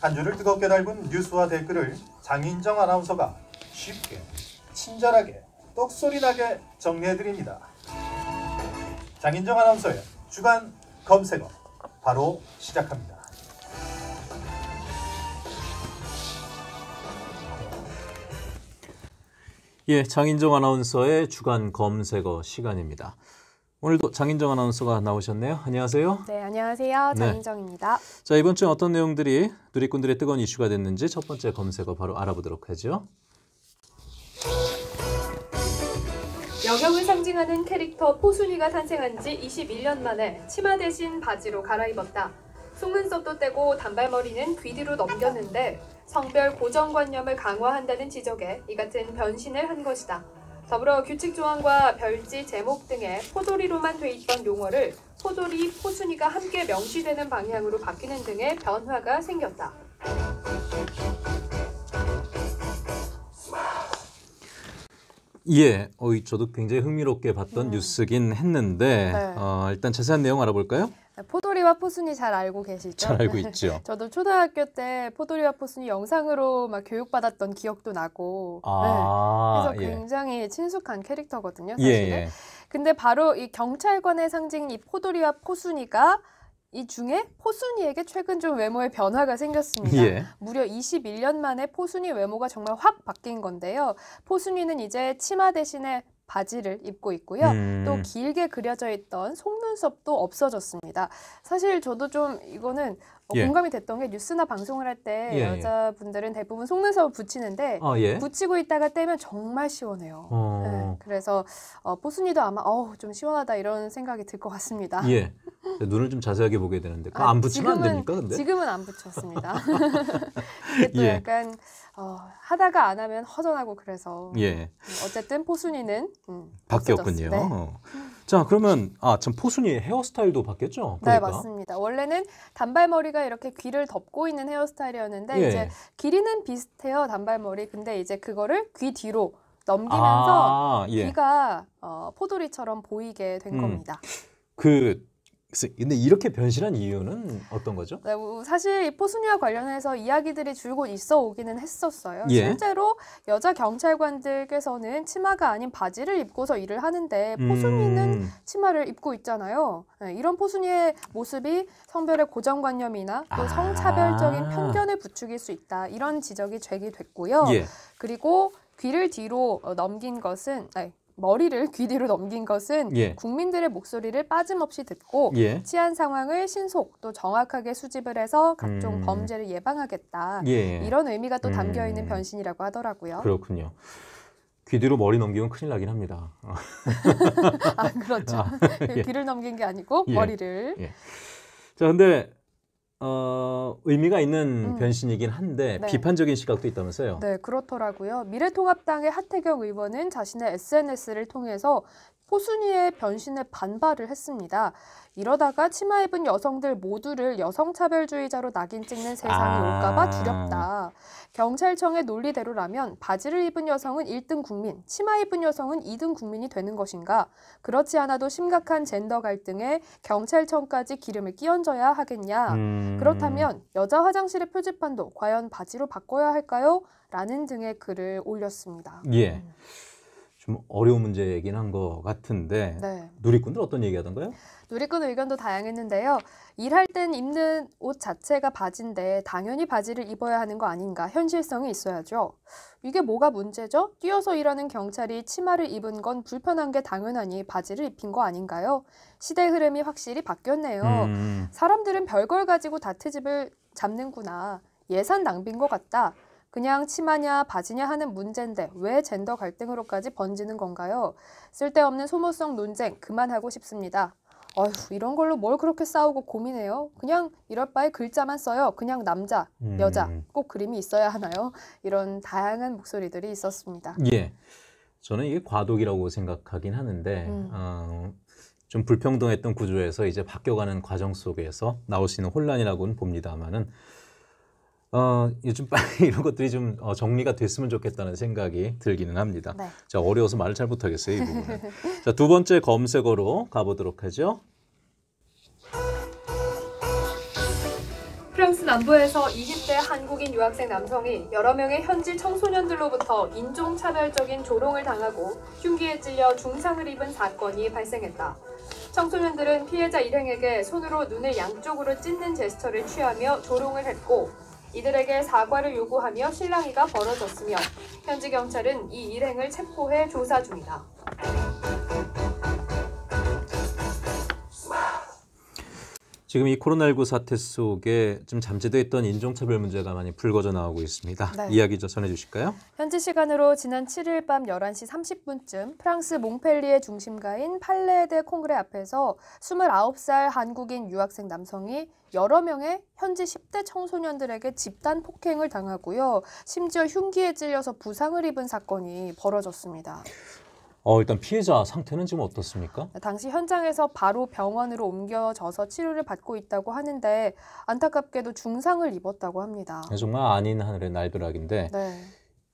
한 주를 뜨겁게 달군 뉴스와 댓글을 장인정 아나운서가 쉽게, 친절하게, 똑소리나게 정리해드립니다. 장인정 아나운서의 주간 검색어 바로 시작합니다. 예, 장인정 아나운서의 주간 검색어 시간입니다. 오늘도 장인정 아나운서가 나오셨네요. 안녕하세요. 네, 안녕하세요. 네. 장인정입니다. 네. 자, 이번 주에 어떤 내용들이 누리꾼들의 뜨거운 이슈가 됐는지 첫 번째 검색어 바로 알아보도록 하죠. 여경을 상징하는 캐릭터 포순이가 탄생한 지 21년 만에 치마 대신 바지로 갈아입었다. 속눈썹도 떼고 단발머리는 귀 뒤로 넘겼는데 성별 고정관념을 강화한다는 지적에 이 같은 변신을 한 것이다. 더불어 규칙 조항과 별지, 제목 등의 포도리로만 돼 있던 용어를 포도리, 포순이가 함께 명시되는 방향으로 바뀌는 등의 변화가 생겼다. 예, 어, 저도 굉장히 흥미롭게 봤던 음. 뉴스긴 했는데 네. 어, 일단 자세한 내용 알아볼까요? 네, 포도리와 포순이 잘 알고 계시죠? 잘 알고 있죠. 저도 초등학교 때 포도리와 포순이 영상으로 막 교육받았던 기억도 나고, 아, 네. 그래서 예. 굉장히 예. 친숙한 캐릭터거든요, 예, 사실은. 예, 예. 근데 바로 이 경찰관의 상징인 이 포도리와 포순이가 이 중에 포순이에게 최근 좀 외모의 변화가 생겼습니다. 예. 무려 21년 만에 포순이 외모가 정말 확 바뀐 건데요. 포순이는 이제 치마 대신에 바지를 입고 있고요. 음. 또 길게 그려져 있던 속눈썹도 없어졌습니다. 사실 저도 좀 이거는 어, 예. 공감이 됐던 게 뉴스나 방송을 할때 예, 예, 여자분들은 대부분 속눈썹을 붙이는데 아, 예. 붙이고 있다가 떼면 정말 시원해요. 어... 네, 그래서 어, 보순이도 아마 어좀 시원하다 이런 생각이 들 것 같습니다. 예. 눈을 좀 자세하게 보게 되는데 그거 아, 안 붙이면 지금은, 안 됩니까? 근데? 지금은 안 붙였습니다. 이게 또 예. 약간 어, 하다가 안 하면 허전하고 그래서 예. 음, 어쨌든 포순이는 음, 바뀌었군요. 네. 자 그러면 아참 포순이 헤어스타일도 바뀌었죠? 네 그러니까. 맞습니다. 원래는 단발머리가 이렇게 귀를 덮고 있는 헤어스타일이었는데 예. 이제 길이는 비슷해요 단발머리. 근데 이제 그거를 귀 뒤로 넘기면서 아, 예. 귀가 어, 포도리처럼 보이게 된 음. 겁니다. 그 글쎄, 근데 이렇게 변신한 이유는 어떤 거죠? 네, 뭐 사실 포순이와 관련해서 이야기들이 줄곧 있어 오기는 했었어요. 예. 실제로 여자 경찰관들께서는 치마가 아닌 바지를 입고서 일을 하는데 포순이는 음. 치마를 입고 있잖아요. 네, 이런 포순이의 모습이 성별의 고정관념이나 또 아. 성차별적인 편견을 부추길 수 있다. 이런 지적이 제기됐고요. 예. 그리고 귀를 뒤로 어, 넘긴 것은 네, 머리를 귀 뒤로 넘긴 것은 예. 국민들의 목소리를 빠짐없이 듣고 예. 치안 상황을 신속 또 정확하게 수집을 해서 각종 음. 범죄를 예방하겠다 예. 이런 의미가 또 담겨 있는 음. 변신이라고 하더라고요. 그렇군요. 귀 뒤로 머리 넘기면 큰일 나긴 합니다. 아 그렇죠. 아, 예. 귀를 넘긴 게 아니고 예. 머리를. 예. 자, 근데 어, 의미가 있는 음. 변신이긴 한데 네. 비판적인 시각도 있다면서요. 네, 그렇더라고요. 미래통합당의 하태경 의원은 자신의 SNS를 통해서 호순이의 변신에 반발을 했습니다. 이러다가 치마 입은 여성들 모두를 여성차별주의자로 낙인 찍는 세상이 아... 올까봐 두렵다. 경찰청의 논리대로라면 바지를 입은 여성은 1등 국민, 치마 입은 여성은 2등 국민이 되는 것인가? 그렇지 않아도 심각한 젠더 갈등에 경찰청까지 기름을 끼얹어야 하겠냐? 음... 그렇다면 여자 화장실의 표지판도 과연 바지로 바꿔야 할까요? 라는 등의 글을 올렸습니다. 예. 음. 좀 어려운 문제이긴 한 것 같은데 네. 누리꾼들 어떤 얘기하던가요? 누리꾼 의견도 다양했는데요. 일할 땐 입는 옷 자체가 바지인데 당연히 바지를 입어야 하는 거 아닌가 현실성이 있어야죠. 이게 뭐가 문제죠? 뛰어서 일하는 경찰이 치마를 입은 건 불편한 게 당연하니 바지를 입힌 거 아닌가요? 시대 흐름이 확실히 바뀌었네요. 음. 사람들은 별걸 가지고 다트집을 잡는구나. 예산 낭비인 것 같다. 그냥 치마냐 바지냐 하는 문제인데 왜 젠더 갈등으로까지 번지는 건가요? 쓸데없는 소모성 논쟁 그만하고 싶습니다. 어휴, 이런 걸로 뭘 그렇게 싸우고 고민해요? 그냥 이럴 바에 글자만 써요. 그냥 남자, 음. 여자, 꼭 그림이 있어야 하나요? 이런 다양한 목소리들이 있었습니다. 예. 저는 이게 과도기라고 생각하긴 하는데, 음. 어, 좀 불평등했던 구조에서 이제 바뀌어가는 과정 속에서 나올 수 있는 혼란이라고는 봅니다만은 어, 요즘 빨리 이런 것들이 좀 어, 정리가 됐으면 좋겠다는 생각이 들기는 합니다. 네. 자, 어려워서 말을 잘 못하겠어요, 이 부분은. 자, 두 번째 검색어로 가보도록 하죠. 프랑스 남부에서 20대 한국인 유학생 남성이 여러 명의 현지 청소년들로부터 인종차별적인 조롱을 당하고 흉기에 찔려 중상을 입은 사건이 발생했다. 청소년들은 피해자 일행에게 손으로 눈을 양쪽으로 찢는 제스처를 취하며 조롱을 했고 이들에게 사과를 요구하며 실랑이가 벌어졌으며 현지 경찰은 이 일행을 체포해 조사 중이다. 지금 이 코로나19 사태 속에 좀 잠재되어 있던 인종차별 문제가 많이 불거져 나오고 있습니다. 네. 이야기 좀 전해주실까요? 현지 시간으로 지난 7일 밤 11시 30분쯤 프랑스 몽펠리의 중심가인 팔레데 콩그레 앞에서 29살 한국인 유학생 남성이 여러 명의 현지 10대 청소년들에게 집단 폭행을 당하고요. 심지어 흉기에 찔려서 부상을 입은 사건이 벌어졌습니다. 어, 일단 피해자 상태는 지금 어떻습니까? 네, 당시 현장에서 바로 병원으로 옮겨져서 치료를 받고 있다고 하는데 안타깝게도 중상을 입었다고 합니다. 네, 정말 아닌 하늘의 날벼락인데 네.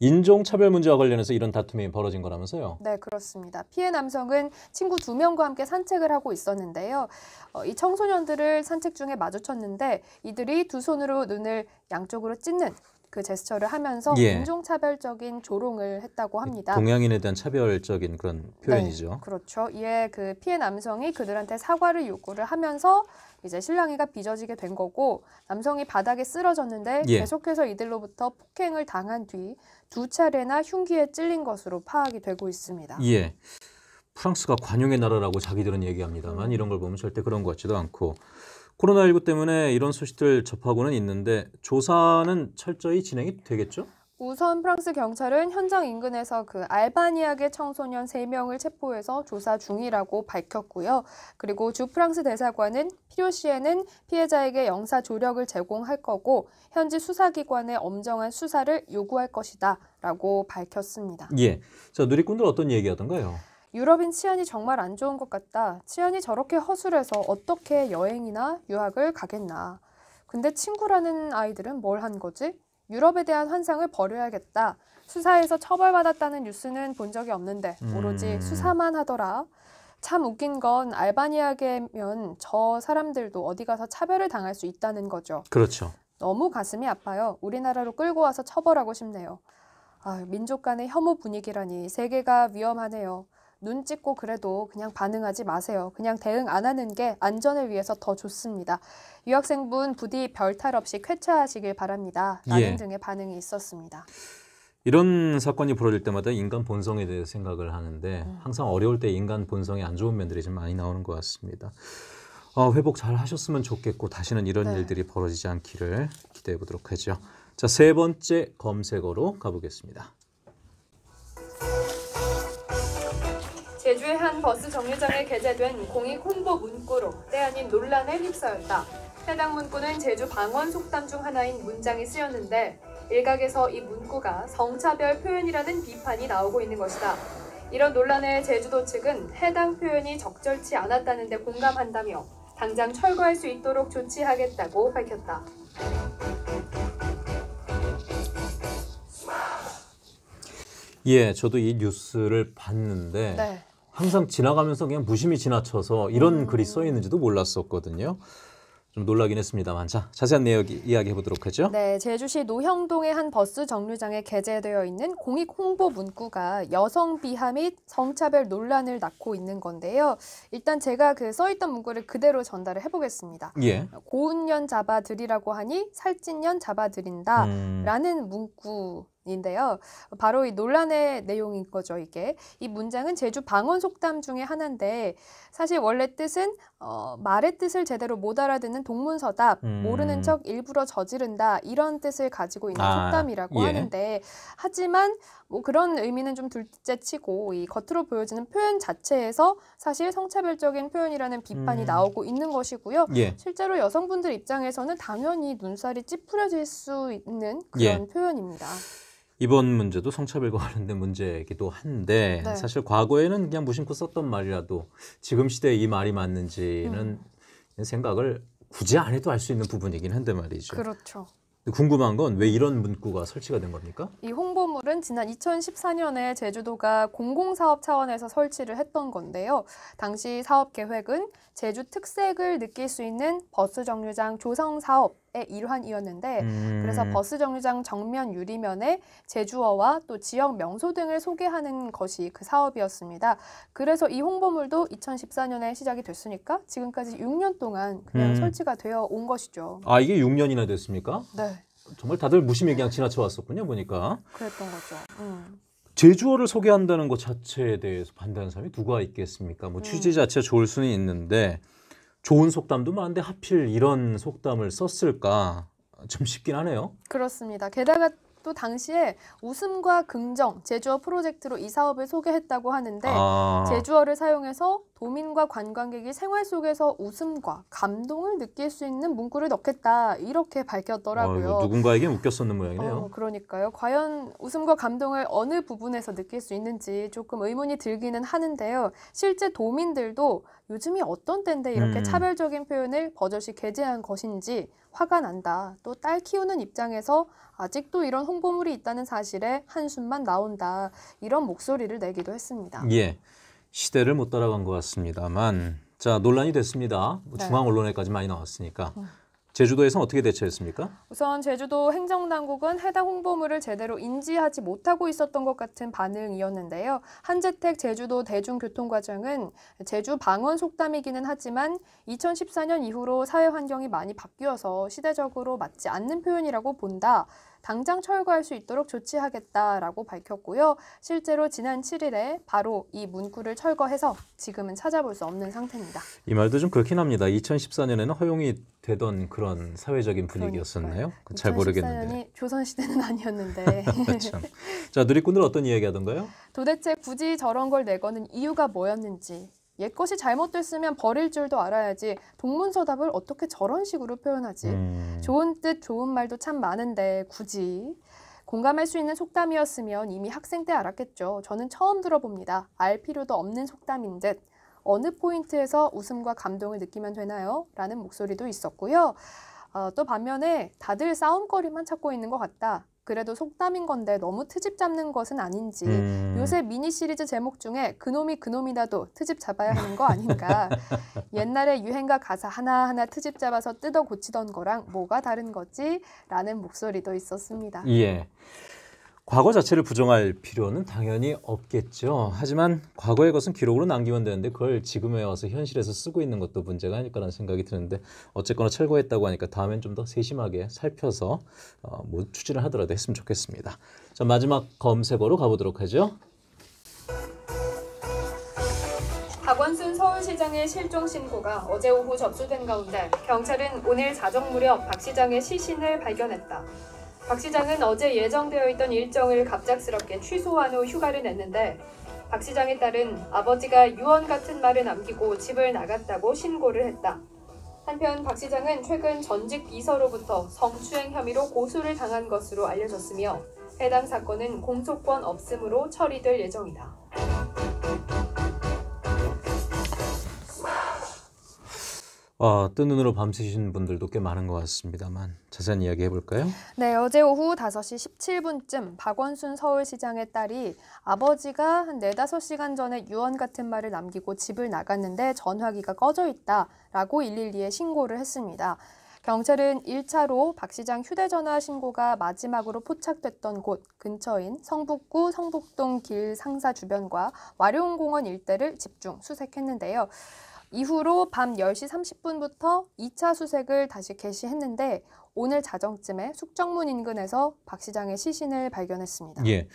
인종차별 문제와 관련해서 이런 다툼이 벌어진 거라면서요? 네, 그렇습니다. 피해 남성은 친구 두 명과 함께 산책을 하고 있었는데요. 어, 이 청소년들을 산책 중에 마주쳤는데 이들이 두 손으로 눈을 양쪽으로 찢는 그 제스처를 하면서 예. 인종차별적인 조롱을 했다고 합니다. 동양인에 대한 차별적인 그런 네, 표현이죠. 네, 그렇죠. 이에 그 피해 남성이 그들한테 사과를 요구를 하면서 이제 신랑이가 빚어지게 된 거고 남성이 바닥에 쓰러졌는데 예. 계속해서 이들로부터 폭행을 당한 뒤 두 차례나 흉기에 찔린 것으로 파악이 되고 있습니다. 예. 프랑스가 관용의 나라라고 자기들은 얘기합니다만 음. 이런 걸 보면 절대 그런 것 같지도 않고 코로나19 때문에 이런 소식들 접하고는 있는데 조사는 철저히 진행이 되겠죠? 우선 프랑스 경찰은 현장 인근에서 그 알바니아계 청소년 3명을 체포해서 조사 중이라고 밝혔고요. 그리고 주 프랑스 대사관은 필요시에는 피해자에게 영사 조력을 제공할 거고 현지 수사기관에 엄정한 수사를 요구할 것이다 라고 밝혔습니다. 예. 자, 누리꾼들 어떤 얘기하던가요? 유럽인 치안이 정말 안 좋은 것 같다. 치안이 저렇게 허술해서 어떻게 여행이나 유학을 가겠나. 근데 친구라는 아이들은 뭘 한 거지? 유럽에 대한 환상을 버려야겠다. 수사에서 처벌받았다는 뉴스는 본 적이 없는데 오로지 음. 수사만 하더라. 참 웃긴 건 알바니아계면 저 사람들도 어디 가서 차별을 당할 수 있다는 거죠. 그렇죠. 너무 가슴이 아파요. 우리나라로 끌고 와서 처벌하고 싶네요. 아, 민족 간의 혐오 분위기라니 세계가 위험하네요. 눈 찍고 그래도 그냥 반응하지 마세요. 그냥 대응 안 하는 게 안전을 위해서 더 좋습니다. 유학생분 부디 별탈 없이 쾌차하시길 바랍니다. 라는 예. 등의 반응이 있었습니다. 이런 사건이 벌어질 때마다 인간 본성에 대해 생각을 하는데 음. 항상 어려울 때 인간 본성의 안 좋은 면들이 좀 많이 나오는 것 같습니다. 어, 회복 잘 하셨으면 좋겠고 다시는 이런 네. 일들이 벌어지지 않기를 기대해 보도록 하죠. 자, 세 번째 검색어로 가보겠습니다. 버스 정류장에 게재된 공익 홍보 문구로 때 아닌 논란에 휩싸였다. 해당 문구는 제주 방언 속담 중 하나인 문장이 쓰였는데 일각에서 이 문구가 성차별 표현이라는 비판이 나오고 있는 것이다. 이런 논란에 제주도 측은 해당 표현이 적절치 않았다는데 공감한다며 당장 철거할 수 있도록 조치하겠다고 밝혔다. 예, 저도 이 뉴스를 봤는데 네. 항상 지나가면서 그냥 무심히 지나쳐서 이런 음. 글이 써 있는지도 몰랐었거든요. 좀 놀라긴 했습니다만 자 자세한 내역 이야기해 보도록 하죠. 네, 제주시 노형동의 한 버스 정류장에 게재되어 있는 공익 홍보 문구가 여성 비하 및 성차별 논란을 낳고 있는 건데요. 일단 제가 그 써있던 문구를 그대로 전달을 해보겠습니다. 예. 고운년 잡아들이라고 하니 살찐년 잡아들인다라는 음... 문구. 인데요. 바로 이 논란의 내용인 거죠, 이게. 이 문장은 제주 방언 속담 중에 하나인데 사실 원래 뜻은 어, 말의 뜻을 제대로 못 알아듣는 동문서답, 음. 모르는 척 일부러 저지른다 이런 뜻을 가지고 있는 아, 속담이라고 예. 하는데 하지만 뭐 그런 의미는 좀 둘째치고 이 겉으로 보여지는 표현 자체에서 사실 성차별적인 표현이라는 비판이 음. 나오고 있는 것이고요. 예. 실제로 여성분들 입장에서는 당연히 눈살이 찌푸려질 수 있는 예. 그런 예. 표현입니다. 이번 문제도 성차별과 관련된 문제이기도 한데 네. 사실 과거에는 그냥 무심코 썼던 말이라도 지금 시대에 이 말이 맞는지는 음. 생각을 굳이 안 해도 알 수 있는 부분이긴 한데 말이죠. 그렇죠. 궁금한 건 왜 이런 문구가 설치가 된 겁니까? 이 홍보물은 지난 2014년에 제주도가 공공사업 차원에서 설치를 했던 건데요. 당시 사업 계획은 제주 특색을 느낄 수 있는 버스 정류장 조성 사업 일환이었는데 음. 그래서 버스 정류장 정면 유리면에 제주어와 또 지역 명소 등을 소개하는 것이 그 사업이었습니다. 그래서 이 홍보물도 2014년에 시작이 됐으니까 지금까지 6년 동안 그냥 음. 설치가 되어 온 것이죠. 아 이게 6년이나 됐습니까? 네. 정말 다들 무심히 그냥 지나쳐 왔었군요 보니까. 그랬던 거죠. 음. 제주어를 소개한다는 것 자체에 대해서 반대하는 사람이 누가 있겠습니까? 뭐 음. 취지 자체 좋을 수는 있는데 좋은 속담도 많은데 하필 이런 속담을 썼을까 좀 쉽긴 하네요. 그렇습니다. 게다가 또 당시에 웃음과 긍정 제주어 프로젝트로 이 사업을 소개했다고 하는데 아. 제주어를 사용해서 도민과 관광객이 생활 속에서 웃음과 감동을 느낄 수 있는 문구를 넣겠다 이렇게 아, 밝혔더라고요. 어, 누군가에게 웃겼었는 모양이네요. 어, 그러니까요. 과연 웃음과 감동을 어느 부분에서 느낄 수 있는지 조금 의문이 들기는 하는데요. 실제 도민들도 요즘이 어떤 때인데 이렇게 음. 차별적인 표현을 버젓이 게재한 것인지 화가 난다. 또 딸 키우는 입장에서 아직도 이런 홍보물이 있다는 사실에 한숨만 나온다. 이런 목소리를 내기도 했습니다. 예. 시대를 못 따라간 것 같습니다만 자 논란이 됐습니다. 뭐 네. 중앙 언론에까지 많이 나왔으니까 음. 제주도에서는 어떻게 대처했습니까? 우선 제주도 행정당국은 해당 홍보물을 제대로 인지하지 못하고 있었던 것 같은 반응이었는데요. 한재택 제주도 대중교통과장은 제주 방언 속담이기는 하지만 2014년 이후로 사회 환경이 많이 바뀌어서 시대적으로 맞지 않는 표현이라고 본다. 당장 철거할 수 있도록 조치하겠다라고 밝혔고요. 실제로 지난 7일에 바로 이 문구를 철거해서 지금은 찾아볼 수 없는 상태입니다. 이 말도 좀 그렇긴 합니다. 2014년에는 허용이 되던 그런 사회적인 분위기였었나요? 그러니까요. 잘 모르겠는데. 조선시대는 아니었는데. 그렇죠. 자 누리꾼들 어떤 이야기하던가요? 도대체 굳이 저런 걸 내거는 이유가 뭐였는지 옛 것이 잘못됐으면 버릴 줄도 알아야지 동문서답을 어떻게 저런 식으로 표현하지? 음. 좋은 뜻 좋은 말도 참 많은데 굳이 공감할 수 있는 속담이었으면 이미 학생 때 알았겠죠. 저는 처음 들어봅니다. 알 필요도 없는 속담인 듯. 어느 포인트에서 웃음과 감동을 느끼면 되나요? 라는 목소리도 있었고요. 어, 또 반면에 다들 싸움거리만 찾고 있는 것 같다. 그래도 속담인 건데 너무 트집 잡는 것은 아닌지 음. 요새 미니 시리즈 제목 중에 그놈이 그놈이라도 트집 잡아야 하는 거 아닌가 옛날에 유행가 가사 하나하나 트집 잡아서 뜯어 고치던 거랑 뭐가 다른 거지 라는 목소리도 있었습니다. 예. 과거 자체를 부정할 필요는 당연히 없겠죠. 하지만 과거의 것은 기록으로 남기면 되는데 그걸 지금에 와서 현실에서 쓰고 있는 것도 문제가 아닐까라는 생각이 드는데 어쨌거나 철거했다고 하니까 다음엔 좀 더 세심하게 살펴서 어, 뭐 추진을 하더라도 했으면 좋겠습니다. 자 마지막 검색어로 가보도록 하죠. 박원순 서울시장의 실종 신고가 어제 오후 접수된 가운데 경찰은 오늘 자정 무렵 박 시장의 시신을 발견했다. 박 시장은 어제 예정되어 있던 일정을 갑작스럽게 취소한 후 휴가를 냈는데 박 시장에 따른 아버지가 유언 같은 말을 남기고 집을 나갔다고 신고를 했다. 한편 박 시장은 최근 전직 비서로부터 성추행 혐의로 고소를 당한 것으로 알려졌으며 해당 사건은 공소권 없음으로 처리될 예정이다. 어, 뜬 눈으로 밤새신 분들도 꽤 많은 것 같습니다만 자세한 이야기 해볼까요? 네, 어제 오후 5시 17분쯤 박원순 서울시장의 딸이 아버지가 한 4, 5시간 전에 유언 같은 말을 남기고 집을 나갔는데 전화기가 꺼져 있다라고 112에 신고를 했습니다. 경찰은 1차로 박 시장 휴대전화 신고가 마지막으로 포착됐던 곳 근처인 성북구 성북동 길 상사 주변과 와룡공원 일대를 집중 수색했는데요. 이후로 밤 10시 30분부터 2차 수색을 다시 개시했는데 오늘 자정쯤에 숙정문 인근에서 박 시장의 시신을 발견했습니다. 예.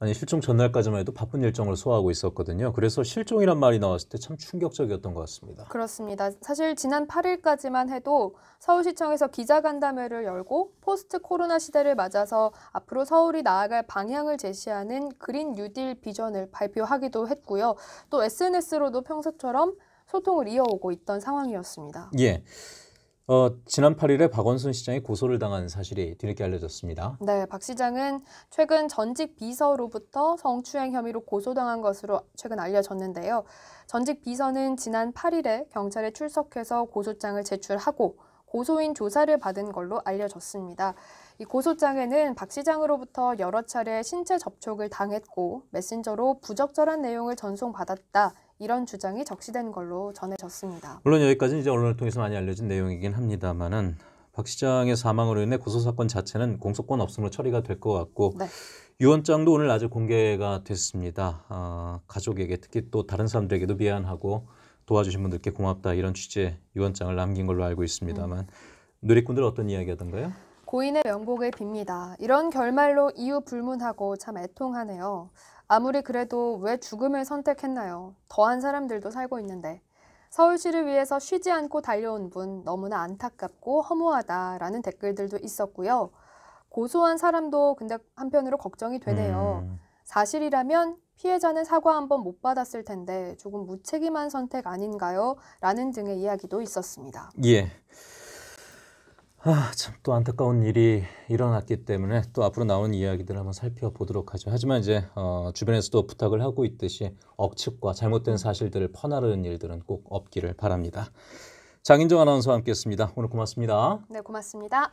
아니 실종 전날까지만 해도 바쁜 일정을 소화하고 있었거든요. 그래서 실종이란 말이 나왔을 때 참 충격적이었던 것 같습니다. 그렇습니다. 사실 지난 8일까지만 해도 서울시청에서 기자간담회를 열고 포스트 코로나 시대를 맞아서 앞으로 서울이 나아갈 방향을 제시하는 그린 뉴딜 비전을 발표하기도 했고요. 또 SNS로도 평소처럼 소통을 이어오고 있던 상황이었습니다. 예. 어, 지난 8일에 박원순 시장이 고소를 당한 사실이 뒤늦게 알려졌습니다. 네, 박 시장은 최근 전직 비서로부터 성추행 혐의로 고소당한 것으로 최근 알려졌는데요. 전직 비서는 지난 8일에 경찰에 출석해서 고소장을 제출하고 고소인 조사를 받은 걸로 알려졌습니다. 이 고소장에는 박 시장으로부터 여러 차례 신체 접촉을 당했고 메신저로 부적절한 내용을 전송받았다. 이런 주장이 적시된 걸로 전해졌습니다. 물론 여기까지는 이제 언론을 통해서 많이 알려진 내용이긴 합니다만은 박 시장의 사망으로 인해 고소 사건 자체는 공소권 없음으로 처리가 될 것 같고 네. 유언장도 오늘 낮에 공개가 됐습니다. 아, 가족에게 특히 또 다른 사람들에게도 미안하고 도와주신 분들께 고맙다 이런 취지의 유언장을 남긴 걸로 알고 있습니다만 음. 누리꾼들 어떤 이야기하던가요? 고인의 명복을 빕니다. 이런 결말로 이유 불문하고 참 애통하네요. 아무리 그래도 왜 죽음을 선택했나요? 더한 사람들도 살고 있는데. 서울시를 위해서 쉬지 않고 달려온 분 너무나 안타깝고 허무하다라는 댓글들도 있었고요. 고소한 사람도 근데 한편으로 걱정이 되네요. 음. 사실이라면 피해자는 사과 한번 못 받았을 텐데 조금 무책임한 선택 아닌가요? 라는 등의 이야기도 있었습니다. 예. 아, 참 또 안타까운 일이 일어났기 때문에 또 앞으로 나오는 이야기들 을 한번 살펴보도록 하죠. 하지만 이제 어, 주변에서도 부탁을 하고 있듯이 억측과 잘못된 사실들을 퍼나르는 일들은 꼭 없기를 바랍니다. 장인정 아나운서와 함께했습니다. 오늘 고맙습니다. 네, 고맙습니다.